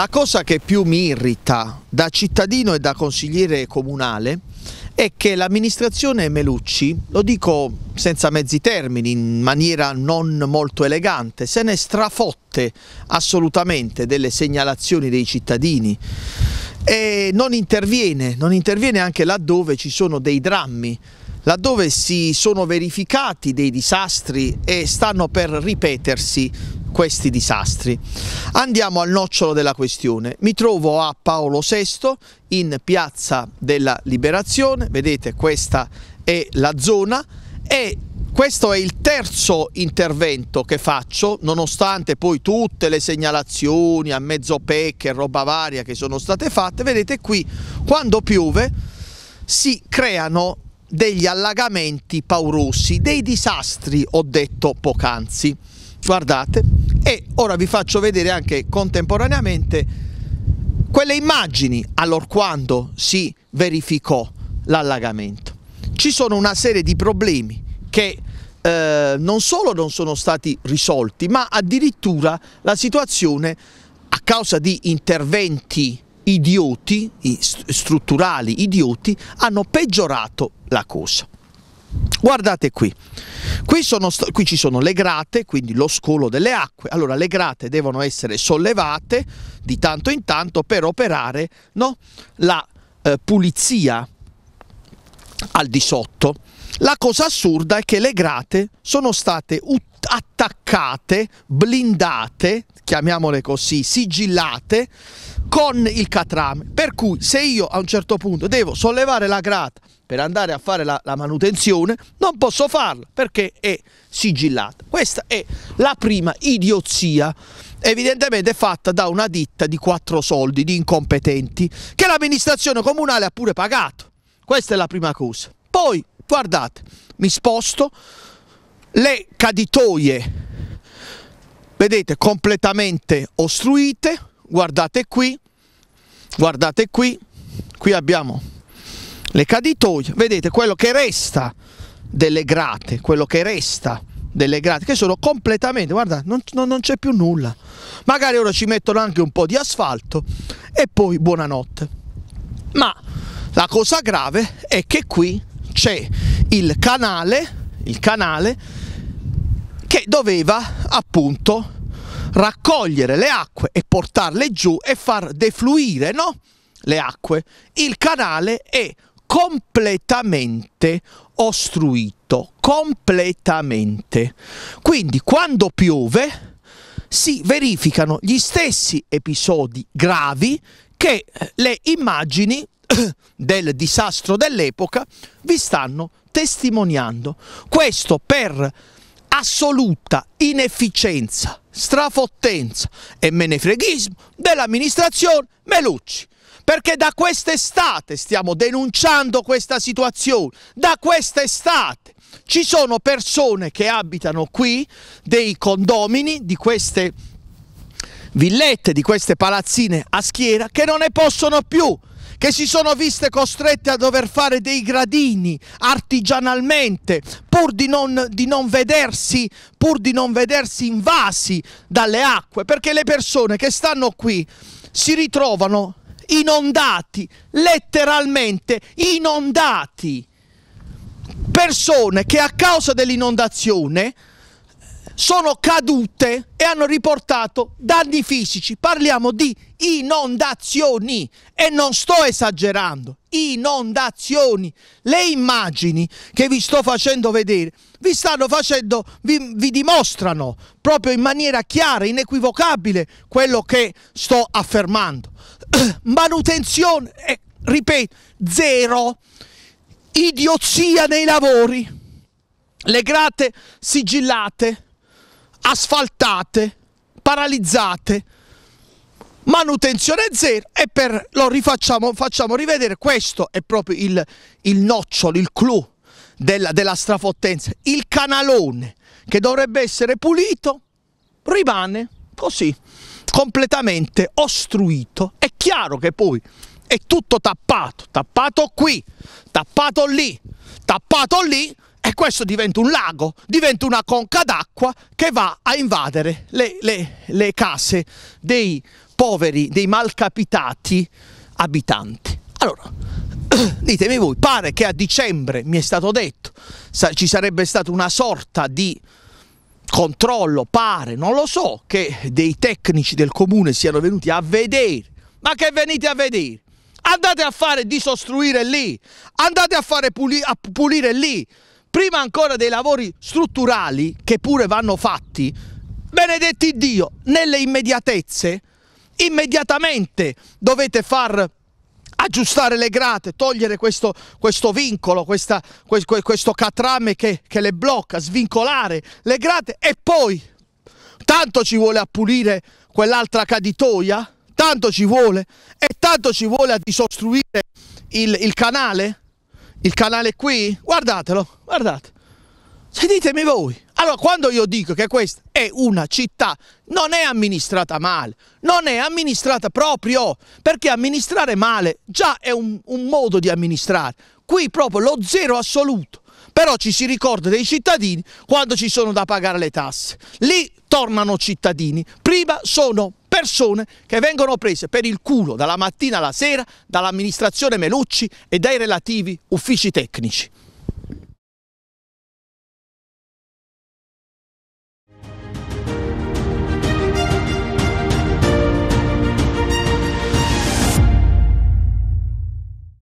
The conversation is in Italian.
La cosa che più mi irrita da cittadino e da consigliere comunale è che l'amministrazione Melucci, lo dico senza mezzi termini, in maniera non molto elegante, se ne strafotte assolutamente delle segnalazioni dei cittadini e non interviene, non interviene anche laddove ci sono dei drammi, laddove si sono verificati dei disastri e stanno per ripetersi questi disastri. Andiamo al nocciolo della questione. Mi trovo a Paolo VI in Piazza della Liberazione, vedete questa è la zona e questo è il terzo intervento che faccio, nonostante poi tutte le segnalazioni a mezzo pecche e roba varia che sono state fatte. Vedete qui, quando piove si creano degli allagamenti paurosi, dei disastri, ho detto poc'anzi. Guardate, e ora vi faccio vedere anche contemporaneamente quelle immagini allorquando si verificò l'allagamento. Ci sono una serie di problemi che eh, non solo non sono stati risolti, ma addirittura la situazione a causa di interventi idioti, strutturali idioti, hanno peggiorato la cosa. Guardate qui, qui, sono, qui, ci sono le grate, quindi lo scolo delle acque, allora le grate devono essere sollevate di tanto in tanto per operare no? la eh, pulizia al di sotto. La cosa assurda è che le grate sono state attaccate, blindate, chiamiamole così, sigillate con il catrame. Per cui se io a un certo punto devo sollevare la grata per andare a fare la, la manutenzione, non posso farlo perché è sigillata. Questa è la prima idiozia evidentemente fatta da una ditta di quattro soldi, di incompetenti, che l'amministrazione comunale ha pure pagato. Questa è la prima cosa. Poi, guardate, mi sposto, le caditoie, vedete, completamente ostruite, guardate qui, guardate qui, qui abbiamo le caditoie, vedete quello che resta delle grate, quello che resta delle grate che sono completamente, guardate, non, non, non c'è più nulla. Magari ora ci mettono anche un po' di asfalto e poi buonanotte. Ma la cosa grave è che qui c'è il canale, il canale che doveva appunto raccogliere le acque e portarle giù e far defluire no? le acque. Il canale è completamente ostruito, completamente. Quindi quando piove si verificano gli stessi episodi gravi che eh, le immagini del disastro dell'epoca vi stanno testimoniando. Questo per assoluta inefficienza, strafottenza e menefreghismo dell'amministrazione Melucci. Perché da quest'estate stiamo denunciando questa situazione, da quest'estate ci sono persone che abitano qui, dei condomini di queste villette, di queste palazzine a schiera, che non ne possono più che si sono viste costrette a dover fare dei gradini artigianalmente pur di non, di non vedersi, pur di non vedersi invasi dalle acque, perché le persone che stanno qui si ritrovano inondati, letteralmente inondati. Persone che a causa dell'inondazione sono cadute e hanno riportato danni fisici. Parliamo di inondazioni e non sto esagerando, inondazioni. Le immagini che vi sto facendo vedere vi stanno facendo, vi, vi dimostrano proprio in maniera chiara, inequivocabile quello che sto affermando. Manutenzione, eh, ripeto, zero. Idiozia nei lavori le grate sigillate, asfaltate, paralizzate, manutenzione zero e per, lo rifacciamo facciamo rivedere, questo è proprio il, il nocciolo, il clou della, della strafottenza, il canalone che dovrebbe essere pulito rimane così completamente ostruito. È chiaro che poi è tutto tappato, tappato qui, tappato lì, tappato lì, e questo diventa un lago, diventa una conca d'acqua che va a invadere le, le, le case dei poveri, dei malcapitati abitanti. Allora, ditemi voi, pare che a dicembre, mi è stato detto, ci sarebbe stata una sorta di controllo, pare, non lo so, che dei tecnici del comune siano venuti a vedere. Ma che venite a vedere? Andate a fare disostruire lì, andate a, fare puli a pulire lì, prima ancora dei lavori strutturali che pure vanno fatti, benedetti Dio, nelle immediatezze, immediatamente dovete far aggiustare le grate, togliere questo, questo vincolo, questa, questo, catrame che, che le blocca, svincolare le grate e poi tanto ci vuole a pulire quell'altra caditoia, tanto ci vuole e tanto ci vuole a disostruire il, il canale il canale qui? Guardatelo, guardate. Sentitemi voi. Allora, quando io dico che questa è una città, non è amministrata male, non è amministrata proprio, perché amministrare male già è un, un modo di amministrare. Qui proprio lo zero assoluto. Però ci si ricorda dei cittadini quando ci sono da pagare le tasse. Lì tornano cittadini. Prima sono persone che vengono prese per il culo dalla mattina alla sera dall'amministrazione Melucci e dai relativi uffici tecnici.